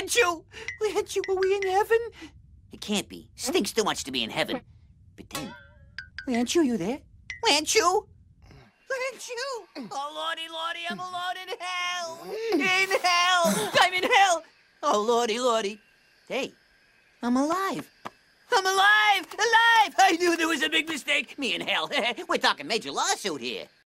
Weren't you? are we in heaven? It can't be. Stinks too much to be in heaven. But then... weren't you You there? Weren't Weren't you? Oh, lordy, lordy, I'm alone in hell! In hell! I'm in hell! Oh, lordy, lordy. Hey, I'm alive. I'm alive! Alive! I knew there was a big mistake. Me and hell. We're talking major lawsuit here.